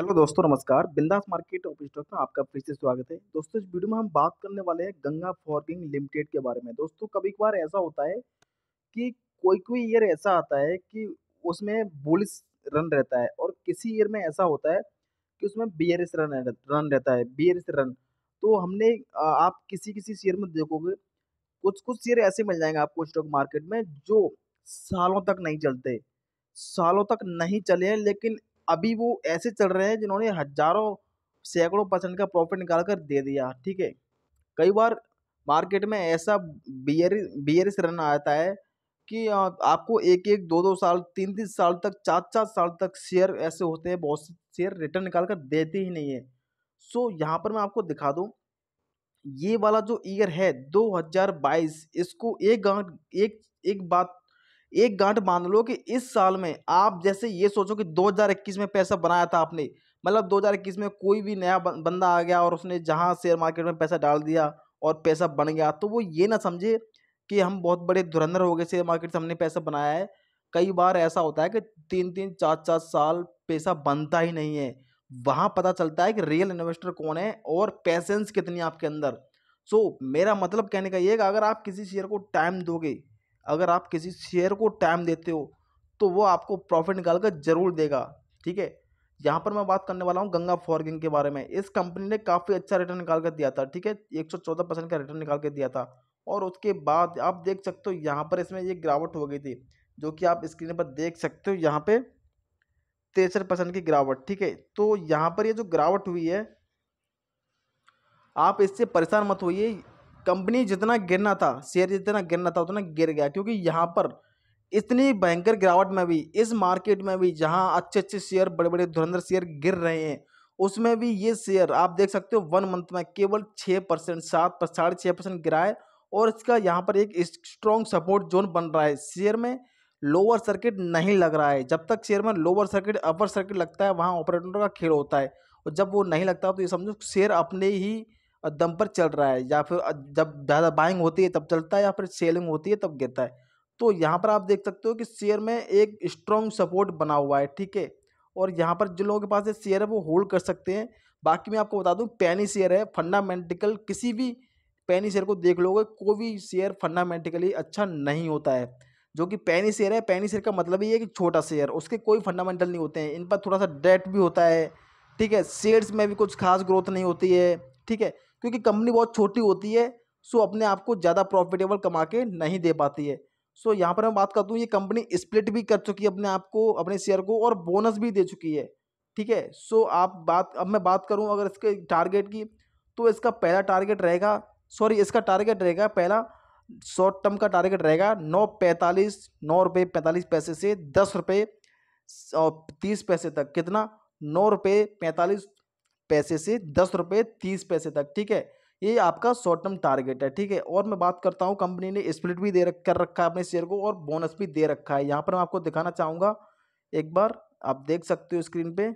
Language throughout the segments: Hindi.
हेलो दोस्तों नमस्कार बिंदास मार्केट ऑफ स्टॉक में आपका फिर से स्वागत है दोस्तों इस वीडियो में हम बात करने वाले हैं गंगा फॉर्गिंग लिमिटेड के बारे में दोस्तों कभी कभार ऐसा होता है कि कोई कोई ईयर ऐसा आता है कि उसमें बुलिस रन रहता है और किसी ईयर में ऐसा होता है कि उसमें बी रन रन रहता है बी रन तो हमने आप किसी किसी शेयर में देखोगे कुछ कुछ शेयर ऐसे मिल जाएंगे आपको स्टॉक मार्केट में जो सालों तक नहीं चलते सालों तक नहीं चले हैं लेकिन अभी वो ऐसे चल रहे हैं जिन्होंने हजारों सैकड़ों परसेंट का प्रॉफिट निकाल कर दे दिया ठीक है कई बार मार्केट में ऐसा बियर बियरिस रन आता है कि आपको एक एक दो दो साल तीन तीन साल तक चार चार साल तक शेयर ऐसे होते हैं बहुत से शेयर रिटर्न निकाल कर देते ही नहीं है सो यहाँ पर मैं आपको दिखा दूँ ये वाला जो ईयर है 2022 इसको एक एक एक बात एक गांठ बांध लो कि इस साल में आप जैसे ये सोचो कि 2021 में पैसा बनाया था आपने मतलब 2021 में कोई भी नया बंदा आ गया और उसने जहाँ शेयर मार्केट में पैसा डाल दिया और पैसा बन गया तो वो ये ना समझे कि हम बहुत बड़े धुरंधर हो गए शेयर मार्केट से हमने पैसा बनाया है कई बार ऐसा होता है कि तीन तीन चार चार साल पैसा बनता ही नहीं है वहाँ पता चलता है कि रियल इन्वेस्टर कौन है और पैसेंस कितनी आपके अंदर सो so, मेरा मतलब कहने का ये है कि अगर आप किसी शेयर को टाइम दोगे अगर आप किसी शेयर को टाइम देते हो तो वो आपको प्रॉफिट निकाल कर जरूर देगा ठीक है यहाँ पर मैं बात करने वाला हूँ गंगा फॉर्गिंग के बारे में इस कंपनी ने काफ़ी अच्छा रिटर्न निकाल कर दिया था ठीक है एक सौ चौदह परसेंट का रिटर्न निकाल कर दिया था और उसके बाद आप देख सकते हो यहाँ पर इसमें ये गिरावट हो गई थी जो कि आप स्क्रीन पर देख सकते हो यहाँ पर तिरसठ परसेंट की गिरावट ठीक है तो यहाँ पर ये जो गिरावट हुई है आप इससे परेशान मत होइए कंपनी जितना गिरना था शेयर जितना गिरना था उतना गिर गया क्योंकि यहाँ पर इतनी भयंकर गिरावट में भी इस मार्केट में भी जहाँ अच्छे अच्छे शेयर बड़े बड़े धुरंधर शेयर गिर रहे हैं उसमें भी ये शेयर आप देख सकते हो वन मंथ में केवल छः परसेंट सात पर साढ़े छः परसेंट गिरा है और इसका यहाँ पर एक स्ट्रॉन्ग सपोर्ट जोन बन रहा है शेयर में लोअर सर्किट नहीं लग रहा है जब तक शेयर में लोअर सर्किट अपर सर्किट लगता है वहाँ ऑपरेटर का खेल होता है और जब वो नहीं लगता तो ये समझो शेयर अपने ही दम पर चल रहा है या फिर जब ज़्यादा बाइंग होती है तब चलता है या फिर सेलिंग होती है तब गिरता है तो यहाँ पर आप देख सकते हो कि शेयर में एक स्ट्रॉन्ग सपोर्ट बना हुआ है ठीक है और यहाँ पर जिन लोगों के पास शेयर है वो होल्ड कर सकते हैं बाकी मैं आपको बता दूँ पैनी शेयर है फंडामेंटिकल किसी भी पैनी शेयर को देख लोगे कोई भी शेयर फंडामेंटिकली अच्छा नहीं होता है जो कि पैनी शेयर है पैनी शेयर का मतलब ये है कि छोटा शेयर उसके कोई फंडामेंटल नहीं होते हैं इन पर थोड़ा सा डेट भी होता है ठीक है शेयर्स में भी कुछ खास ग्रोथ नहीं होती है ठीक है क्योंकि कंपनी बहुत छोटी होती है सो अपने आप को ज़्यादा प्रॉफिटेबल कमा के नहीं दे पाती है सो यहाँ पर मैं बात करता हूँ ये कंपनी स्प्लिट भी कर चुकी है अपने आप को अपने शेयर को और बोनस भी दे चुकी है ठीक है सो आप बात अब मैं बात करूँ अगर इसके टारगेट की तो इसका पहला टारगेट रहेगा सॉरी इसका टारगेट रहेगा पहला शॉर्ट टर्म का टारगेट रहेगा नौ पैंतालीस नौ रुपये पैंतालीस पैसे से दस रुपये और तीस पैसे तक कितना नौ रुपये पैंतालीस पैसे से दस रुपये तीस पैसे तक ठीक है ये आपका शॉर्ट टर्म टारगेट है ठीक है और मैं बात करता हूँ कंपनी ने स्प्लिट भी दे रख कर रखा है अपने शेयर को और बोनस भी दे रखा है यहाँ पर मैं आपको दिखाना चाहूँगा एक बार आप देख सकते हो स्क्रीन पे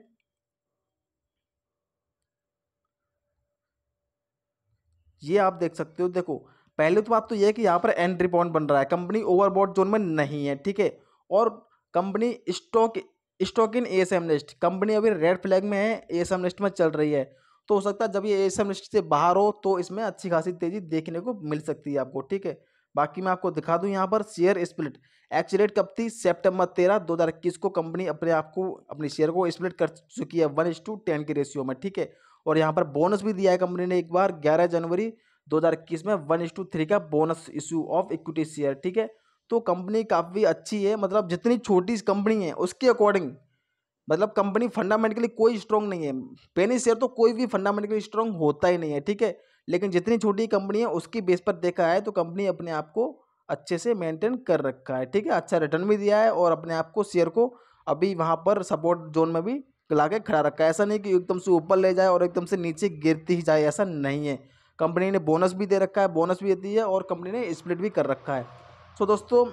ये आप देख सकते हो देखो पहले तो बात तो यह है कि यहाँ पर एंट्री पॉइंट बन रहा है कंपनी ओवरबॉड जोन में नहीं है ठीक है और company stock stock in A list company अभी रेड फ्लैग में है ए लिस्ट में चल रही है तो हो सकता है जब ये ए लिस्ट से बाहर हो तो इसमें अच्छी खासी तेज़ी देखने को मिल सकती है आपको ठीक है बाकी मैं आपको दिखा दूं यहाँ पर शेयर स्प्लिट एक्चुअल रेट कब थी सेप्टेम्बर तेरह दो हज़ार इक्कीस को कंपनी अपने आप को अपने शेयर को स्प्लिट कर चुकी है वन इस टू टेन के रेशियो में ठीक है और यहाँ पर बोनस भी दिया है कंपनी ने एक बार ग्यारह जनवरी दो हज़ार इक्कीस में वन इस टू थ्री का bonus issue of equity share ठीक है तो कंपनी काफ़ी अच्छी है मतलब जितनी छोटी कंपनी है उसके अकॉर्डिंग मतलब कंपनी फंडामेंटली कोई स्ट्रॉन्ग नहीं है पेनी शेयर तो कोई भी फंडामेंटली स्ट्रॉन्ग होता ही नहीं है ठीक है लेकिन जितनी छोटी कंपनी है उसकी बेस पर देखा है तो कंपनी अपने आप को अच्छे से मेंटेन कर रखा है ठीक है अच्छा रिटर्न भी दिया है और अपने आप को शेयर को अभी वहाँ पर सपोर्ट जोन में भी ला के खड़ा रखा है ऐसा नहीं कि एकदम से ऊपर ले जाए और एकदम से नीचे गिरती ही जाए ऐसा नहीं है कंपनी ने बोनस भी दे रखा है बोनस भी देती है और कंपनी ने स्प्लिट भी कर रखा है सो दोस्तों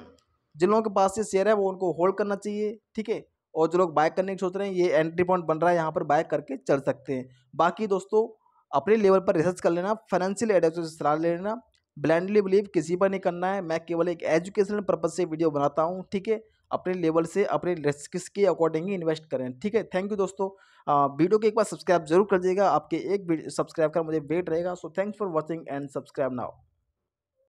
जिन लोगों के पास ये शेयर है वो उनको होल्ड करना चाहिए ठीक है और जो लोग बाय करने की सोच रहे हैं ये एंट्री पॉइंट बन रहा है यहाँ पर बाय करके चल सकते हैं बाकी दोस्तों अपने लेवल पर रिसर्च कर लेना फाइनेंशियल एडवाइजर से सलाह ले लेना ब्लाइंडली बिलीव किसी पर नहीं करना है मैं केवल एक एजुकेशनल पर्पज से वीडियो बनाता हूँ ठीक है अपने लेवल से अपने रिस्क के अकॉर्डिंग ही इन्वेस्ट करें ठीक है थैंक यू दोस्तों वीडियो के एक बार सब्सक्राइब जरूर कर दीजिएगा आपके एक सब्सक्राइब का मुझे वेट रहेगा so thanks for watching and subscribe now